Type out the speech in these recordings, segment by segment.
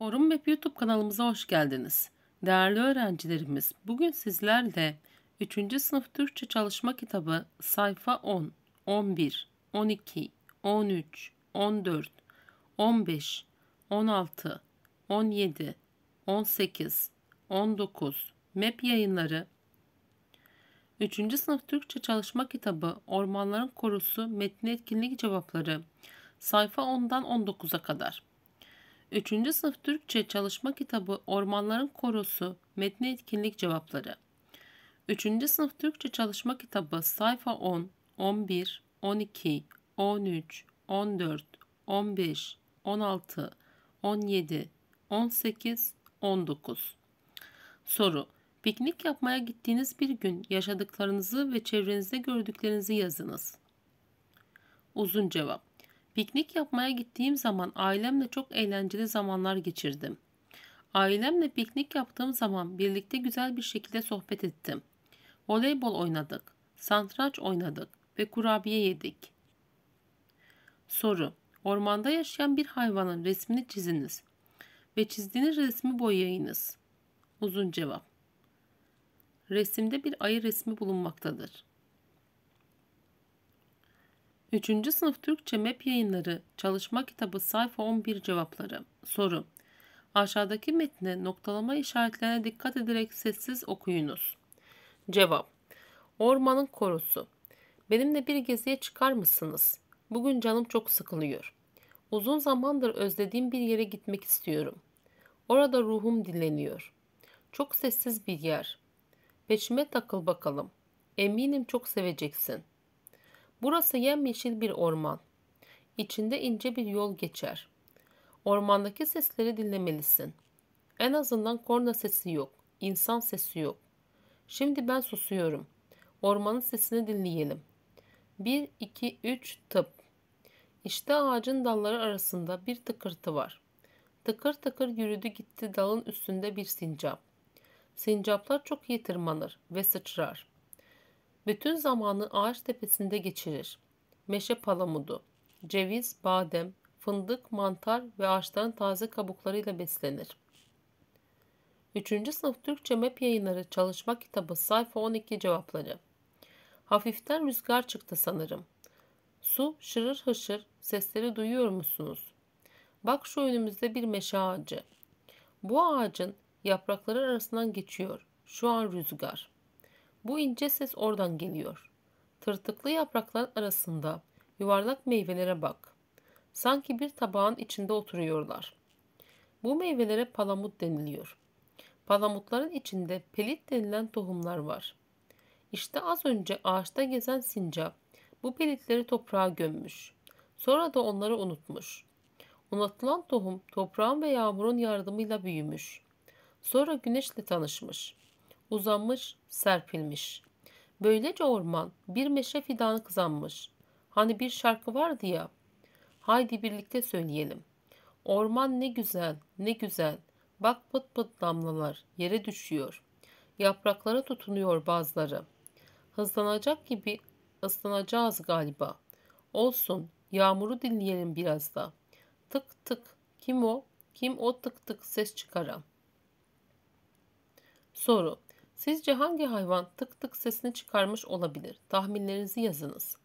Forum Web YouTube kanalımıza hoş geldiniz. Değerli öğrencilerimiz, bugün sizlerle 3. sınıf Türkçe çalışma kitabı sayfa 10, 11, 12, 13, 14, 15, 16, 17, 18, 19, MEP yayınları 3. sınıf Türkçe çalışma kitabı Ormanların Korusu Metni Etkinlik Cevapları sayfa 10'dan 19'a kadar 3. Sınıf Türkçe Çalışma Kitabı Ormanların Korosu Metni Etkinlik Cevapları 3. Sınıf Türkçe Çalışma Kitabı sayfa 10, 11, 12, 13, 14, 15, 16, 17, 18, 19 Soru Piknik yapmaya gittiğiniz bir gün yaşadıklarınızı ve çevrenizde gördüklerinizi yazınız. Uzun cevap Piknik yapmaya gittiğim zaman ailemle çok eğlenceli zamanlar geçirdim. Ailemle piknik yaptığım zaman birlikte güzel bir şekilde sohbet ettim. Voleybol oynadık, santraç oynadık ve kurabiye yedik. Soru: Ormanda yaşayan bir hayvanın resmini çiziniz ve çizdiğiniz resmi boyayınız. Uzun cevap. Resimde bir ayı resmi bulunmaktadır. 3. Sınıf Türkçe MEP Yayınları Çalışma Kitabı Sayfa 11 Cevapları Soru Aşağıdaki metni noktalama işaretlerine dikkat ederek sessiz okuyunuz. Cevap Ormanın Korusu Benimle bir geziye çıkar mısınız? Bugün canım çok sıkılıyor. Uzun zamandır özlediğim bir yere gitmek istiyorum. Orada ruhum dinleniyor. Çok sessiz bir yer. Peşime takıl bakalım. Eminim çok seveceksin. Burası yemyeşil bir orman. İçinde ince bir yol geçer. Ormandaki sesleri dinlemelisin. En azından korna sesi yok, insan sesi yok. Şimdi ben susuyorum. Ormanın sesini dinleyelim. 1, 2, 3, tıp. İşte ağacın dalları arasında bir tıkırtı var. Tıkır tıkır yürüdü gitti dalın üstünde bir sincap. Sincaplar çok iyi tırmanır ve sıçrar. Bütün zamanı ağaç tepesinde geçirir. Meşe palamudu, ceviz, badem, fındık, mantar ve ağaçların taze kabuklarıyla beslenir. 3. sınıf Türkçe MEP yayınları çalışma kitabı sayfa 12 cevapları. Hafiften rüzgar çıktı sanırım. Su şırır hışır sesleri duyuyor musunuz? Bak şu önümüzde bir meşe ağacı. Bu ağacın yaprakları arasından geçiyor. Şu an rüzgar.'' Bu ince ses oradan geliyor. Tırtıklı yapraklar arasında yuvarlak meyvelere bak. Sanki bir tabağın içinde oturuyorlar. Bu meyvelere palamut deniliyor. Palamutların içinde pelit denilen tohumlar var. İşte az önce ağaçta gezen sincap bu pelitleri toprağa gömmüş. Sonra da onları unutmuş. Unutulan tohum toprağın ve yağmurun yardımıyla büyümüş. Sonra güneşle tanışmış uzanmış, serpilmiş. Böylece orman bir meşe fidanı kızanmış. Hani bir şarkı vardı ya. Haydi birlikte söyleyelim. Orman ne güzel, ne güzel. Bak pıt pıt damlalar yere düşüyor. Yapraklara tutunuyor bazıları. Hızlanacak gibi ıslanacağız galiba. Olsun, yağmuru dinleyelim biraz da. Tık tık, kim o? Kim o tık tık ses çıkaran? Soru. Sizce hangi hayvan tık tık sesini çıkarmış olabilir? Tahminlerinizi yazınız.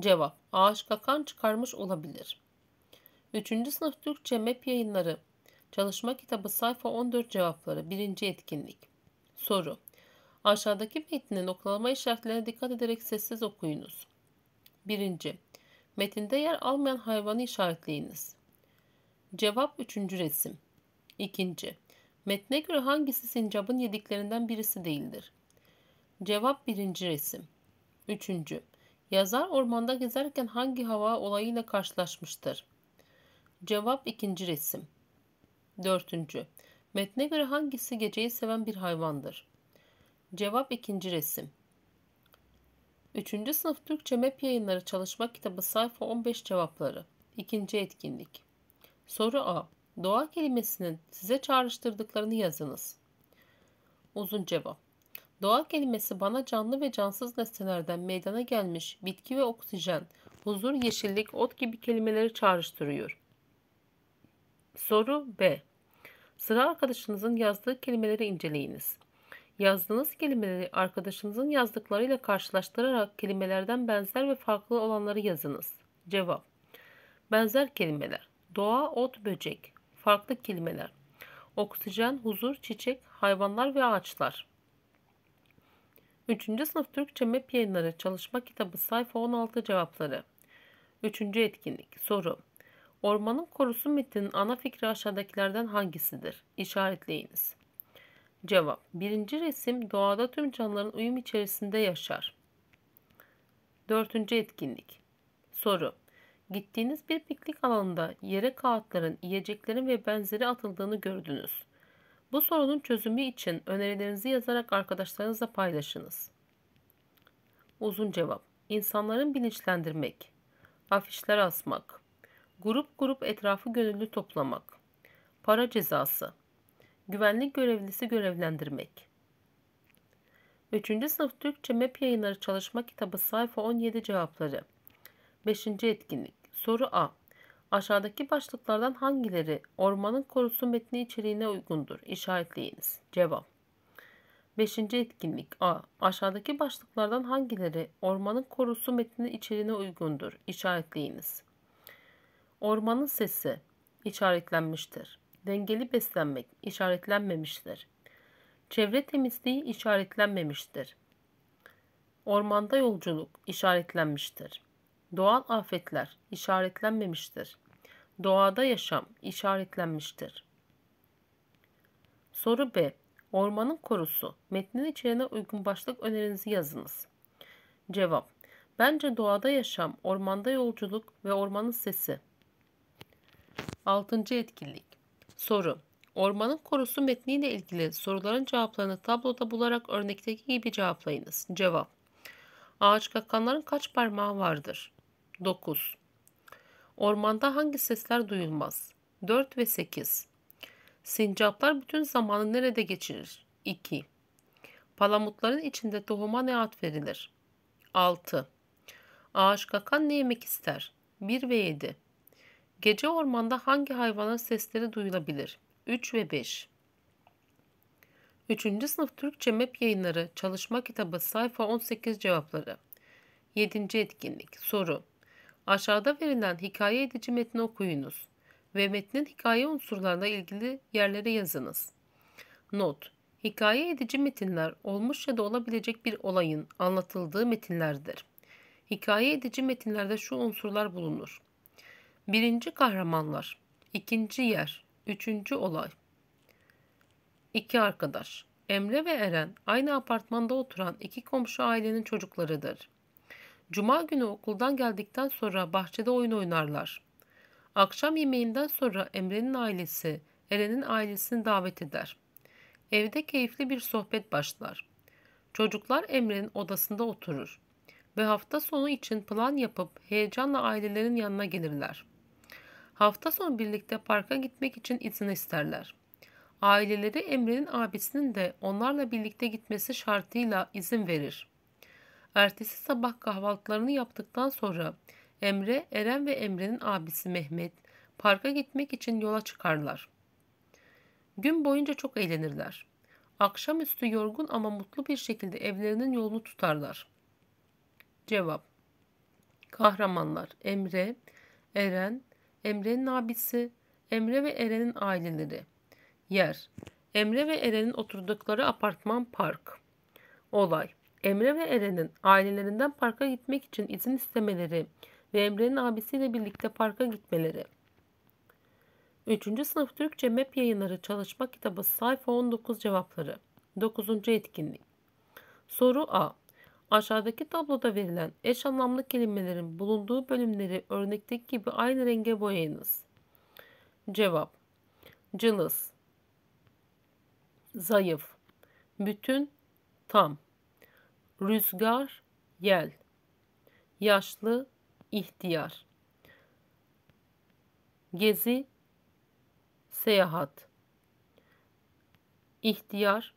Cevap Ağaç kakan çıkarmış olabilir. 3. sınıf Türkçe MEP yayınları Çalışma kitabı sayfa 14 cevapları 1. etkinlik Soru Aşağıdaki metnin noktalama işaretlerine dikkat ederek sessiz okuyunuz. 1. Metinde yer almayan hayvanı işaretleyiniz. Cevap 3. resim 2. Metne göre hangisi sincabın yediklerinden birisi değildir? Cevap birinci resim. Üçüncü. Yazar ormanda gezerken hangi hava olayıyla karşılaşmıştır? Cevap ikinci resim. Dördüncü. Metne göre hangisi geceyi seven bir hayvandır? Cevap ikinci resim. Üçüncü sınıf Türkçe MEP yayınları çalışma kitabı sayfa 15 cevapları. İkinci etkinlik. Soru A. Doğa kelimesinin size çağrıştırdıklarını yazınız. Uzun cevap. Doğa kelimesi bana canlı ve cansız nesnelerden meydana gelmiş bitki ve oksijen, huzur, yeşillik, ot gibi kelimeleri çağrıştırıyor. Soru B. Sıra arkadaşınızın yazdığı kelimeleri inceleyiniz. Yazdığınız kelimeleri arkadaşınızın yazdıklarıyla karşılaştırarak kelimelerden benzer ve farklı olanları yazınız. Cevap. Benzer kelimeler. Doğa, ot, böcek. Farklı kelimeler. Oksijen, huzur, çiçek, hayvanlar ve ağaçlar. 3. sınıf Türkçe MEP yayınları çalışma kitabı sayfa 16 cevapları. 3. etkinlik soru. Ormanın korusu metninin ana fikri aşağıdakilerden hangisidir? İşaretleyiniz. Cevap. Birinci resim doğada tüm canlıların uyum içerisinde yaşar. 4. etkinlik. Soru. Gittiğiniz bir piknik alanında yere kağıtların, yiyeceklerin ve benzeri atıldığını gördünüz. Bu sorunun çözümü için önerilerinizi yazarak arkadaşlarınızla paylaşınız. Uzun cevap. İnsanların bilinçlendirmek, afişler asmak, grup grup etrafı gönüllü toplamak, para cezası, güvenlik görevlisi görevlendirmek. 3. sınıf Türkçe MEP yayınları çalışma kitabı sayfa 17 cevapları. 5. etkinlik Soru A. Aşağıdaki başlıklardan hangileri ormanın korusu metni içeriğine uygundur? İşaretleyiniz. Cevap. 5. etkinlik A. Aşağıdaki başlıklardan hangileri ormanın korusu metni içeriğine uygundur? İşaretleyiniz. Ormanın sesi işaretlenmiştir. Dengeli beslenmek işaretlenmemiştir. Çevre temizliği işaretlenmemiştir. Ormanda yolculuk işaretlenmiştir. Doğal afetler işaretlenmemiştir. Doğada yaşam işaretlenmiştir. Soru B. Ormanın korusu. Metnin içeriğine uygun başlık önerinizi yazınız. Cevap. Bence doğada yaşam, ormanda yolculuk ve ormanın sesi. 6. etkinlik. Soru. Ormanın korusu metniyle ilgili soruların cevaplarını tabloda bularak örnekteki gibi cevaplayınız. Cevap. Ağaç kakanların kaç parmağı vardır? 9. Ormanda hangi sesler duyulmaz? 4 ve 8. Sincaplar bütün zamanı nerede geçirir? 2. Palamutların içinde tohuma ne ad verilir? 6. Ağaç kakan ne yemek ister? 1 ve 7. Gece ormanda hangi hayvanın sesleri duyulabilir? 3 ve 5. 3. sınıf Türkçe MEP yayınları çalışma kitabı sayfa 18 cevapları. 7. etkinlik soru Aşağıda verilen hikaye edici metni okuyunuz ve metnin hikaye unsurlarına ilgili yerlere yazınız. Not Hikaye edici metinler olmuş ya da olabilecek bir olayın anlatıldığı metinlerdir. Hikaye edici metinlerde şu unsurlar bulunur. Birinci kahramanlar, ikinci yer, üçüncü olay. İki arkadaş, Emre ve Eren aynı apartmanda oturan iki komşu ailenin çocuklarıdır. Cuma günü okuldan geldikten sonra bahçede oyun oynarlar. Akşam yemeğinden sonra Emre'nin ailesi Eren'in ailesini davet eder. Evde keyifli bir sohbet başlar. Çocuklar Emre'nin odasında oturur ve hafta sonu için plan yapıp heyecanla ailelerin yanına gelirler. Hafta sonu birlikte parka gitmek için izin isterler. Aileleri Emre'nin abisinin de onlarla birlikte gitmesi şartıyla izin verir. Ertesi sabah kahvaltılarını yaptıktan sonra Emre, Eren ve Emre'nin abisi Mehmet parka gitmek için yola çıkarlar. Gün boyunca çok eğlenirler. Akşamüstü yorgun ama mutlu bir şekilde evlerinin yolunu tutarlar. Cevap Kahramanlar Emre, Eren, Emre'nin abisi, Emre ve Eren'in aileleri. Yer Emre ve Eren'in oturdukları apartman park. Olay Emre ve Eren'in ailelerinden parka gitmek için izin istemeleri ve Emre'nin abisiyle birlikte parka gitmeleri. 3. Sınıf Türkçe MEP Yayınları Çalışma Kitabı Sayfa 19 Cevapları 9. Etkinlik Soru A. Aşağıdaki tabloda verilen eş anlamlı kelimelerin bulunduğu bölümleri örnekteki gibi aynı renge boyayınız. Cevap Cılız Zayıf Bütün Tam Rüzgar, yel. Yaşlı, ihtiyar. Gezi, seyahat. İhtiyar,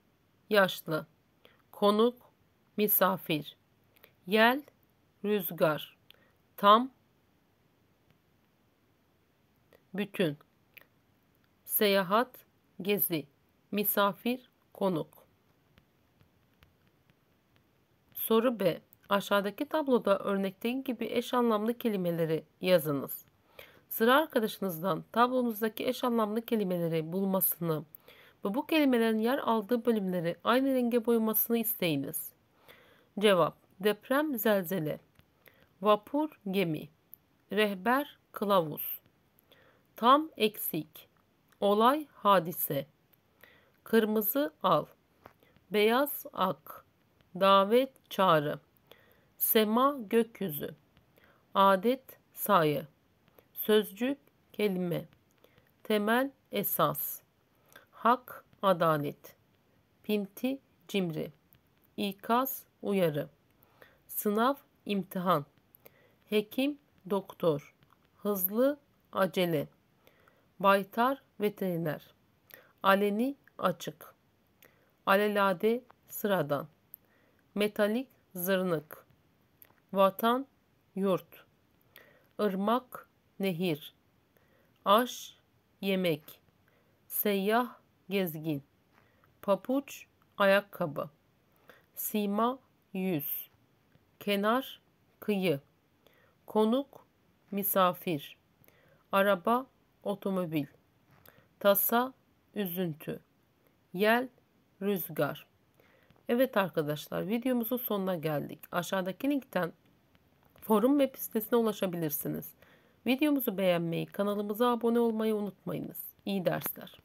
yaşlı. Konuk, misafir. Yel, rüzgar. Tam, bütün. Seyahat, gezi. Misafir, konuk. Soru B. Aşağıdaki tabloda örnekteki gibi eş anlamlı kelimeleri yazınız. Sıra arkadaşınızdan tablomuzdaki eş anlamlı kelimeleri bulmasını ve bu kelimelerin yer aldığı bölümleri aynı renge boyamasını isteyiniz. Cevap Deprem zelzele Vapur gemi Rehber kılavuz Tam eksik Olay hadise Kırmızı al Beyaz ak davet çağrı, sema gökyüzü, adet sayı, sözcük kelime, temel esas, hak adalet, pinti cimri, ikaz uyarı, sınav imtihan, hekim doktor, hızlı acele, baytar veteriner, aleni açık, alelade sıradan metalik zırnık. Vatan, yurt. Irmak, nehir. Aş, yemek. Seyyah, gezgin. Papuç, ayakkabı. Sima, yüz. Kenar, kıyı. Konuk, misafir. Araba, otomobil. Tasa, üzüntü. Yel, rüzgar. Evet arkadaşlar videomuzun sonuna geldik. Aşağıdaki linkten forum web sitesine ulaşabilirsiniz. Videomuzu beğenmeyi, kanalımıza abone olmayı unutmayınız. İyi dersler.